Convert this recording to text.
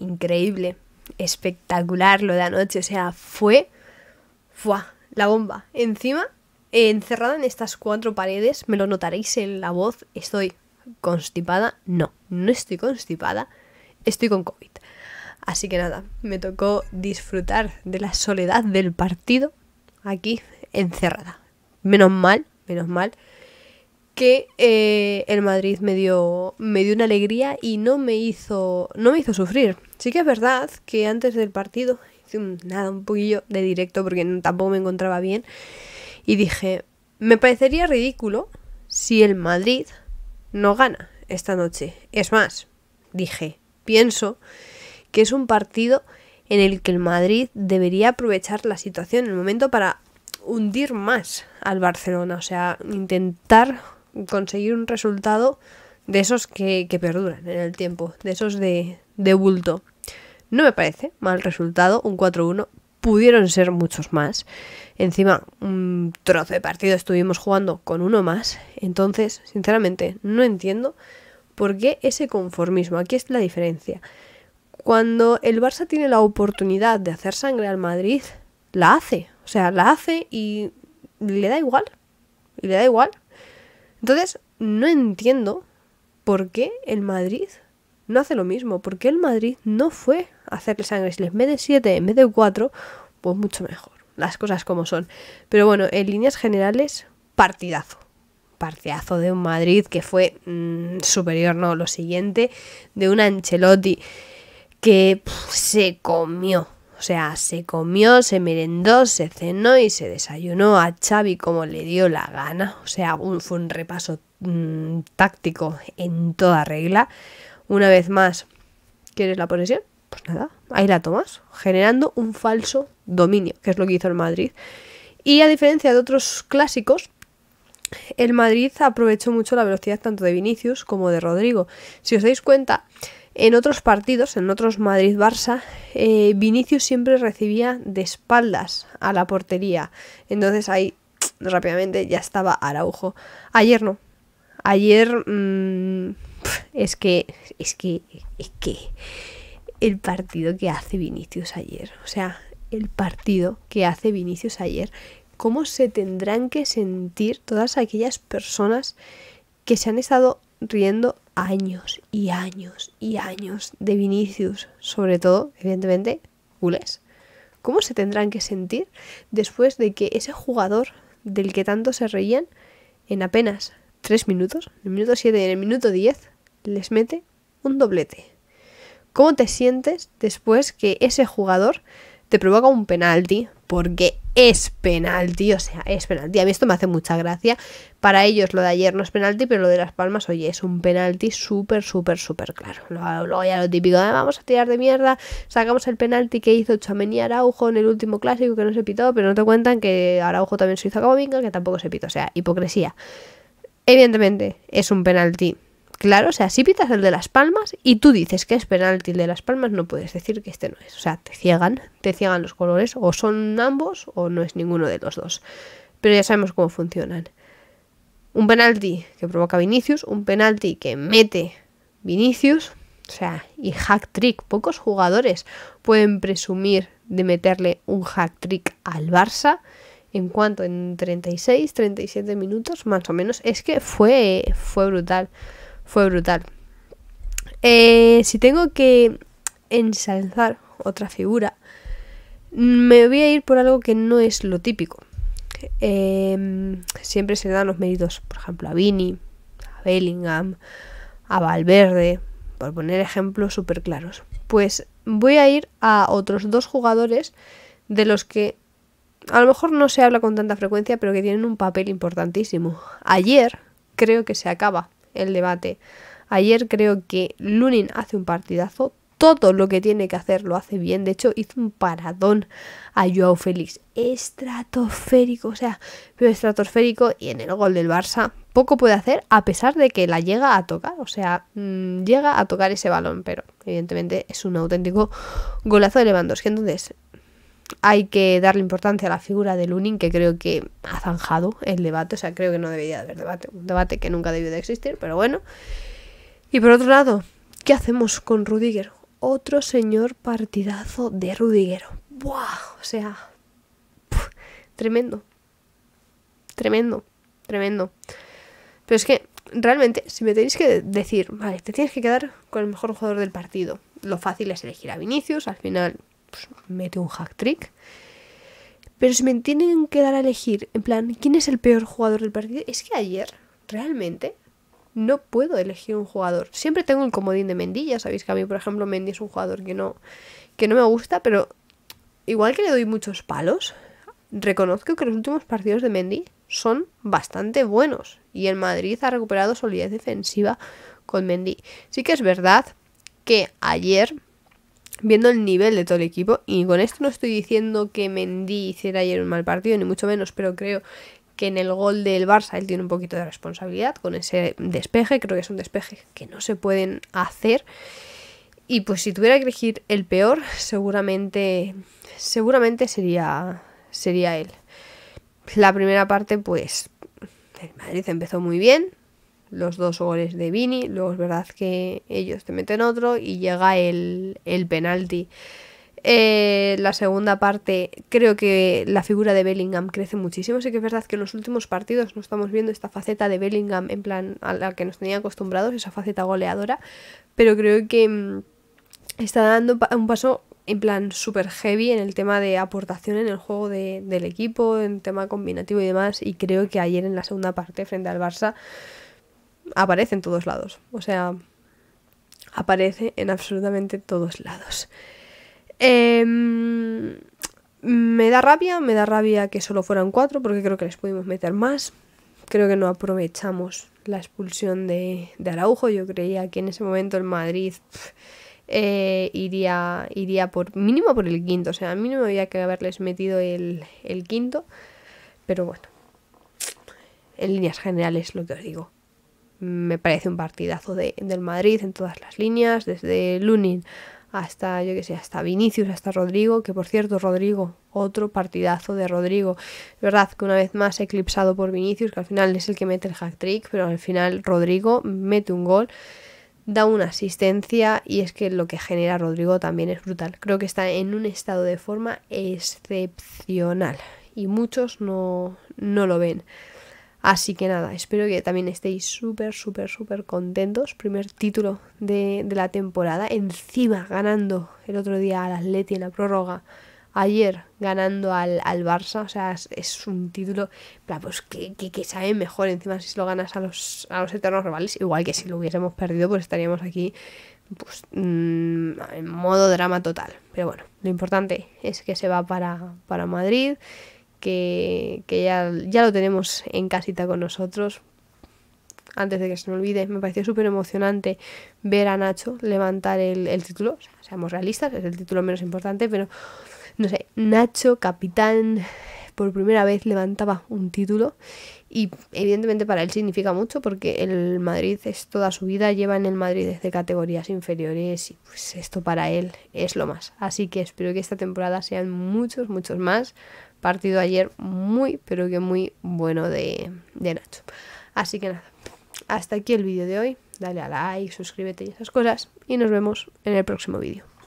increíble, espectacular lo de anoche, o sea, fue, fue la bomba. Encima, encerrada en estas cuatro paredes, me lo notaréis en la voz, estoy constipada, no, no estoy constipada, estoy con COVID. Así que nada, me tocó disfrutar de la soledad del partido aquí encerrada. Menos mal, menos mal que eh, el Madrid me dio, me dio una alegría y no me hizo no me hizo sufrir. Sí que es verdad que antes del partido hice nada, un poquillo de directo porque tampoco me encontraba bien y dije, me parecería ridículo si el Madrid no gana esta noche. Es más, dije, pienso que es un partido en el que el Madrid debería aprovechar la situación, el momento para hundir más al Barcelona, o sea, intentar conseguir un resultado de esos que, perduran en el tiempo, de esos de, de bulto. No me parece mal resultado, un 4-1. Pudieron ser muchos más. Encima, un trozo de partido estuvimos jugando con uno más. Entonces, sinceramente, no entiendo por qué ese conformismo. Aquí es la diferencia. Cuando el Barça tiene la oportunidad de hacer sangre al Madrid, la hace. O sea, la hace y le da igual. Y le da igual entonces, no entiendo por qué el Madrid no hace lo mismo. ¿Por qué el Madrid no fue a hacerle sangre? Si les mete 7 en vez de 4, pues mucho mejor. Las cosas como son. Pero bueno, en líneas generales, partidazo. Partidazo de un Madrid que fue mm, superior, no, lo siguiente, de un Ancelotti que se comió o sea, se comió, se merendó, se cenó y se desayunó a Xavi como le dio la gana. O sea, fue un repaso mm, táctico en toda regla. Una vez más, ¿quieres la posesión? Pues nada, ahí la tomas, generando un falso dominio, que es lo que hizo el Madrid. Y a diferencia de otros clásicos, el Madrid aprovechó mucho la velocidad tanto de Vinicius como de Rodrigo. Si os dais cuenta, en otros partidos, en otros Madrid-Barça, eh, Vinicius siempre recibía de espaldas a la portería. Entonces ahí rápidamente ya estaba Araujo. Ayer no. Ayer mm, es que es que es que el partido que hace Vinicius ayer, o sea, el partido que hace Vinicius ayer, cómo se tendrán que sentir todas aquellas personas que se han estado riendo años y años y años de Vinicius, sobre todo, evidentemente, Gules. ¿Cómo se tendrán que sentir después de que ese jugador del que tanto se reían en apenas 3 minutos, en el minuto 7 y en el minuto 10, les mete un doblete? ¿Cómo te sientes después que ese jugador te provoca un penalti ¿Por qué? es penalti, o sea, es penalti. A mí esto me hace mucha gracia. Para ellos lo de ayer no es penalti, pero lo de Las Palmas, oye, es un penalti súper, súper, súper claro. Lo ya lo típico, ah, vamos a tirar de mierda, sacamos el penalti que hizo Chamení Araujo en el último clásico que no se pitó, pero no te cuentan que Araujo también se hizo a que tampoco se pitó. O sea, hipocresía. Evidentemente, es un penalti claro, o sea, si pitas el de Las Palmas y tú dices que es penalti el de Las Palmas, no puedes decir que este no es. O sea, te ciegan, te ciegan los colores, o son ambos o no es ninguno de los dos. Pero ya sabemos cómo funcionan. Un penalti que provoca Vinicius, un penalti que mete Vinicius, o sea, y hack trick. Pocos jugadores pueden presumir de meterle un hack trick al Barça en cuanto en 36, 37 minutos más o menos. Es que fue, fue brutal fue brutal. Eh, si tengo que ensalzar otra figura, me voy a ir por algo que no es lo típico. Em, siempre se dan los méritos, por ejemplo, a Vini, a Bellingham, a Valverde, por poner ejemplos súper claros. Pues voy a ir a otros dos jugadores de los que a lo mejor no se habla con tanta frecuencia, pero que tienen un papel importantísimo. Ayer creo que se acaba el debate. Ayer creo que Lunin hace un partidazo. Todo lo que tiene que hacer lo hace bien. De hecho, hizo un paradón a Joao Félix. Estratosférico, o sea, pero estratosférico. Y en el gol del Barça, poco puede hacer a pesar de que la llega a tocar. O sea, mm, llega a tocar ese balón. Pero, evidentemente, es un auténtico golazo de Lewandowski. Entonces, hay que darle importancia a la figura de Lunin, que creo que ha zanjado el debate, o sea, creo que no debería haber debate, un debate que nunca debió de existir, pero bueno. Y por otro lado, ¿qué hacemos con Rudiger? Otro señor partidazo de Rudiger. ¡Buah! O sea, tremendo. Tremendo, tremendo. Pero es que, realmente, si me tenéis que decir, vale, te tienes que quedar con el mejor jugador del partido. Lo fácil es elegir a Vinicius, al final pues, mete un hack trick. Pero si me tienen que dar a elegir, en plan, ¿quién es el peor jugador del partido? Es que ayer, realmente, no puedo elegir un jugador. Siempre tengo el comodín de Mendy, ya sabéis que a mí, por ejemplo, Mendy es un jugador que no, que no me gusta, pero igual que le doy muchos palos, reconozco que los últimos partidos de Mendy son bastante buenos y el Madrid ha recuperado solidez defensiva con Mendy. Sí que es verdad que ayer viendo el nivel de todo el equipo. Y con esto no estoy diciendo que Mendy hiciera ayer un mal partido, ni mucho menos, pero creo que en el gol del Barça él tiene un poquito de responsabilidad con ese despeje. Creo que es un despeje que no se pueden hacer. Y pues si tuviera que elegir el peor, seguramente, seguramente sería, sería él. La primera parte, pues, el Madrid empezó muy bien, los dos goles de Vini, luego es verdad que ellos te meten otro y llega el, penalti. Eh, la segunda parte, creo que la figura de Bellingham crece muchísimo. Sí que es verdad que en los últimos partidos no estamos viendo esta faceta de Bellingham en plan a la que nos teníamos acostumbrados, esa faceta goleadora, pero creo que mm, está dando un paso en plan super heavy en el tema de aportación en el juego del equipo, en tema combinativo y demás. Y creo que ayer en la segunda parte frente al Barça aparece en todos lados. O sea, aparece en absolutamente todos lados. Em, me da rabia, me da rabia que solo fueran cuatro, porque creo que les pudimos meter más. Creo que no aprovechamos la expulsión de, de Araujo. Yo creía que en ese momento el Madrid eh, iría, iría por mínimo por el quinto. O sea, a mí no me había que haberles metido el quinto. Pero bueno, en líneas generales lo que os digo me parece un partidazo de, del Madrid en todas las líneas, desde Lunin hasta, yo que sé, hasta Vinicius, hasta Rodrigo, que por cierto, Rodrigo, otro partidazo de Rodrigo. Es verdad que una vez más eclipsado por Vinicius, que al final es el que mete el hack trick, pero al final Rodrigo mete un gol, da una asistencia y es que lo que genera Rodrigo también es brutal. Creo que está en un estado de forma excepcional y muchos no lo ven. Así que nada, espero que también estéis súper, súper, súper contentos. Primer título de, la temporada. Encima ganando el otro día al Atleti en la prórroga. Ayer ganando al, Barça. O sea, es, un título pues, que, que, sabe mejor. Encima si lo ganas a los, a los eternos rivales. Igual que si lo hubiésemos perdido, pues estaríamos aquí pues, mm, en modo drama total. Pero bueno, lo importante es que se va para, para Madrid que, ya, ya lo tenemos en casita con nosotros. Antes de que se me olvide, me pareció súper emocionante ver a Nacho levantar el, el título. seamos realistas, es el título menos importante, pero no sé, Nacho, capitán por primera vez levantaba un título y evidentemente para él significa mucho porque el Madrid es toda su vida, lleva en el Madrid desde categorías inferiores y pues esto para él es lo más. Así que espero que esta temporada sean muchos, muchos más. Partido ayer muy, pero que muy bueno de, de Nacho. Así que nada, hasta aquí el vídeo de hoy. Dale a like, suscríbete y esas cosas. Y nos vemos en el próximo vídeo.